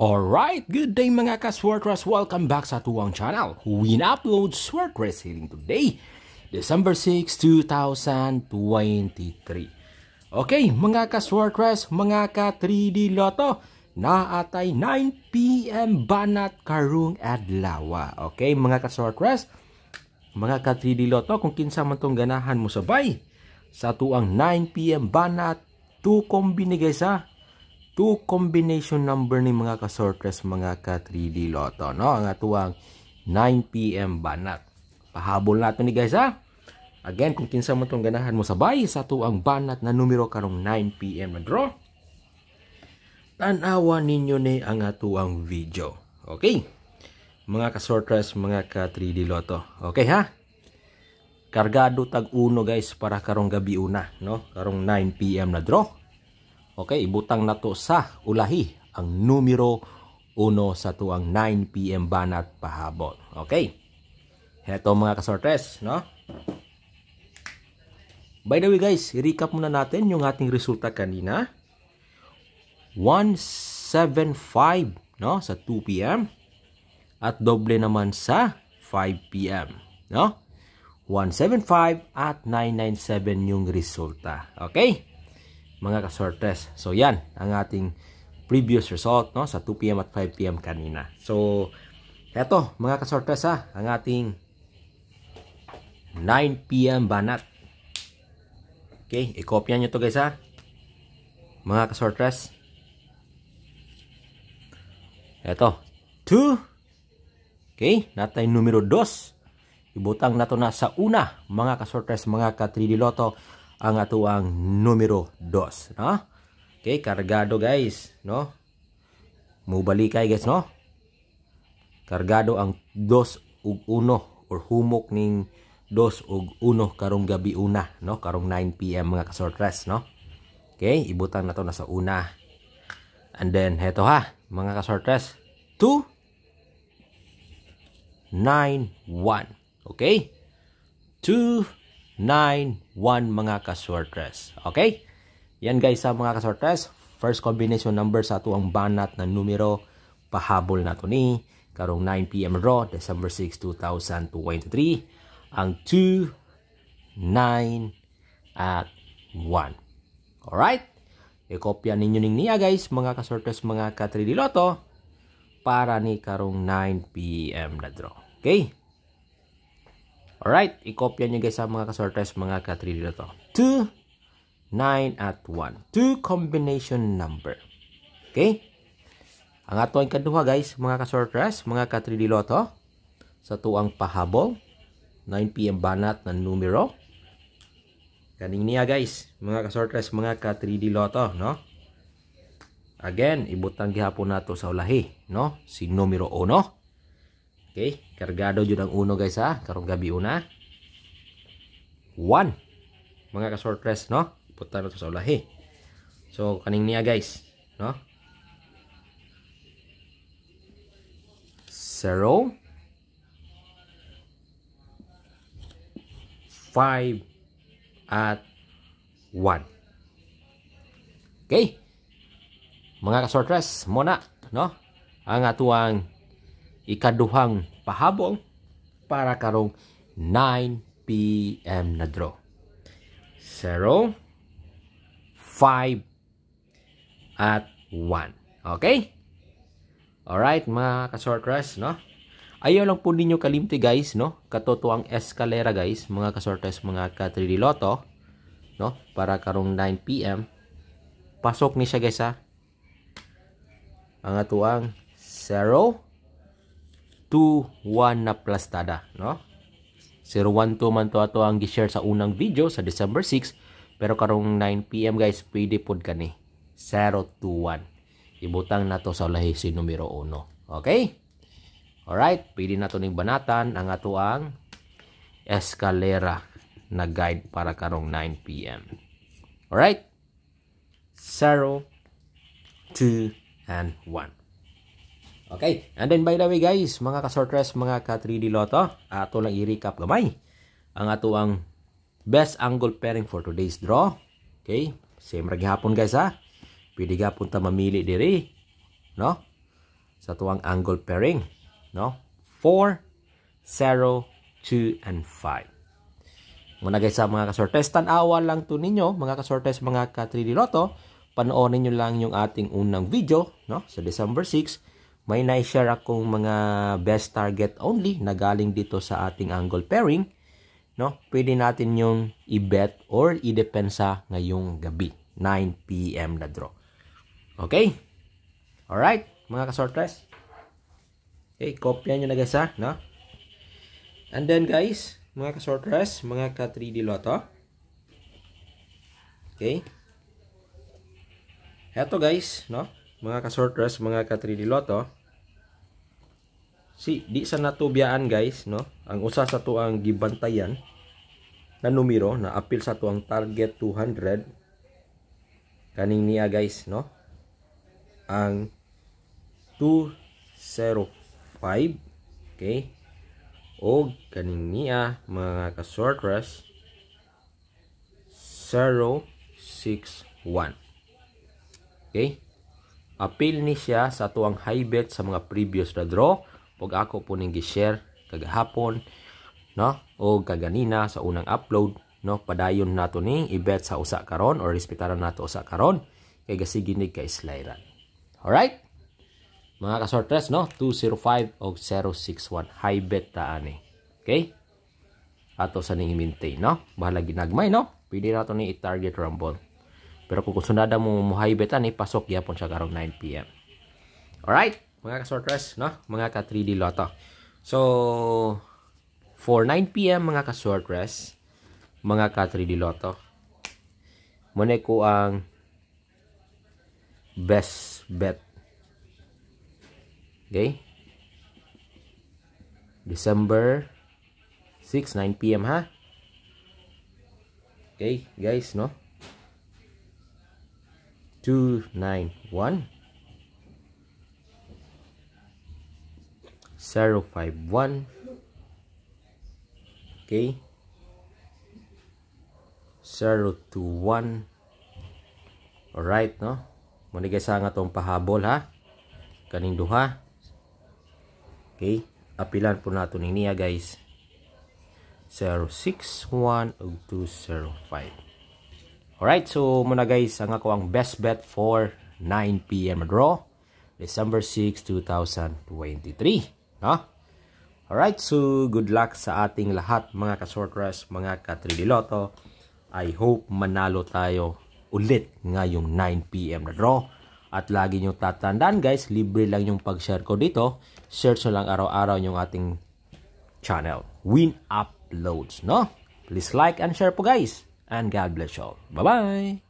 Alright, good day mga ka-Swordress! Welcome back sa tuwang channel. We upload Swordress Healing today, December 6, 2023. Okay, mga ka-Swordress, mga ka-3D Lotto, naatay 9pm banat karung adlawa. Okay, mga ka-Swordress, mga ka-3D Lotto, kung kinsa man tong ganahan mo sabay, sa tuang 9pm banat, tukom binigay sa two combination number ni mga ka kasortres mga ka 3D Lotto. No? Ang atuang 9pm banat. Pahabol nato ni guys ha. Again, kung kinsa mo itong ganahan mo sabay, sa tuang banat na numero karong 9pm na draw. Tanawa ninyo ni ang atuang video. Okay? Mga ka kasortres, mga ka 3D Lotto. Okay ha? Kargado tag uno guys para karong gabi una. No? Karong 9pm na draw. Okay, ibutang na to sa ulahi ang numero 1 sa tuang 9 PM banat pahabol. Okay. Heto mga kasortres, no? By the way guys, i-recap muna natin yung ating resulta kanina. 175 no sa 2 PM at doble naman sa 5 PM, no? 175 at 997 yung resulta. Okay? mga kasortes. So yan ang ating previous result no sa 2 p.m. at 5 p.m. kanina. So eto mga kasortes ha, ah, ang ating 9 p.m. banat. Okay, i-copy niyo to guys ha. Ah. Mga kasortes. Eto, 2. Okay, natay numero 2. Ibutang nato na sa una mga kasortes, mga ka 3D Lotto ang ato numero 2, no? Okay, kargado guys, no? Mubali kay guys, no? Kargado ang 2 ug 1 or humok ning 2 ug 1 karong gabi una, no? Karong 9 PM mga kasortres, no? Okay, ibutang nato na sa una. And then heto ha, mga kasortres, 2 9 1. Okay? 2 9, 1 mga kasortres. Okay? Yan guys sa ah, mga kasortres. First combination number sa ato ang banat na numero pahabol na ni karong 9pm raw December 6, 2023 ang 2, 9 at 1. Alright? Ikopya ninyo ning niya guys mga kasortres mga ka 3D Lotto para ni karong 9pm na draw. Okay? Alright, i-copy nyo guys sa mga kasorters, mga ka-3D na to. 2, 9 at 1. 2 combination number. Okay? Ang ato ang kaduha guys, mga kasorters, mga ka-3D loto. Sa tuang pahabol, 9pm banat ng numero. Kaning niya guys, mga kasorters, mga ka-3D loto, no? Again, ibutang gihapon nato sa ulahi, no? Si numero 1. Okay, kargado jud ang uno guys ha, ah. karong gabi una. 1. Mga ka-short no. Puta na to sa ulahi. So kaning niya guys, no? Zero. 5 at 1. Okay? Mga ka-short muna, no? Ang atuang ikaduhang pahabol para karong 9 p.m. na draw. 0, 5, at 1. Okay? Alright, mga ka-short rest, no? Ayaw lang po ninyo kalimti, guys, no? Katotoang eskalera, guys, mga ka-short rest, mga ka-triloto, 3 no? Para karong 9 p.m. Pasok ni siya, guys, ha? Ang atuang 0, 2-1 na plastada, no? 0-1-2 man to ato ang gishare sa unang video sa December 6, pero karong 9pm guys, pwede pod ka ni 0-2-1. Ibutang na to sa lahi si numero 1. Okay? Alright, pwede na to ning banatan ang ato ang eskalera na guide para karong 9pm. Alright? 0, 2, and 1. Okay, and then by the way guys, mga ka-sortress, mga ka-3D loto, ato lang i-recap gamay. Ang ato ang best angle pairing for today's draw. Okay, same ra gihapon guys ha. Pwede gapon ta mamili diri, no? Sa tuwang angle pairing, no? 4, 0, 2, and 5. Muna guys sa mga ka-sortress, tanawa lang to ninyo, mga ka-sortress, mga ka-3D loto, panoorin nyo lang yung ating unang video, no? Sa December 6, may na-share akong mga best target only na galing dito sa ating angle pairing. No? Pwede natin yung i-bet or i-depensa ngayong gabi. 9pm na draw. Okay? Alright, mga kasortres. Okay, kopya nyo na guys ha. No? And then guys, mga kasortres, mga ka-3D Lotto. Okay? Eto guys, no? mga ka-sorters, mga ka 3 Lotto, si, di sa natubyaan guys, no? ang usa sa to ang gibantayan na numero na appeal sa to ang target 200 kaning niya guys, no? ang 205 okay o kaning niya mga ka-sorters 061 okay appeal ni siya sa tuwang high bet sa mga previous na draw pag ako po ning gi-share kagahapon no o kaganina sa unang upload no padayon nato ning i-bet sa usa karon or respetaron nato usa karon kay gasiginig ka islayran all right mga kasortres no 205 og 061 high bet ta ani okay ato sa ning maintain no bahala ginagmay no pwede nato ni i-target rumble pero kung sunada mo muhaibet ani pasok yapon siya karong 9 pm. All right, mga ka-sorters, no? Mga ka-3D Lotto. So, for 9 pm mga ka-sorters, mga ka-3D Lotto, muna ko ang best bet. Okay? December 6, 9 p.m. ha? Okay, guys, no? 291 051 okay 021 alright no manigasa nga tong pahabol ha kaning duha okay apilan po nato ni niya guys 061 og 205 Alright, so muna guys, ang ako ang best bet for 9pm draw. December 6, 2023. No? Alright, so good luck sa ating lahat mga kasortras, mga katrililoto. I hope manalo tayo ulit ngayong 9pm na draw. At lagi nyo tatandaan guys, libre lang yung pag-share ko dito. Search nyo lang araw-araw yung ating channel. Win Uploads, no? Please like and share po guys. and God bless you all. Bye bye.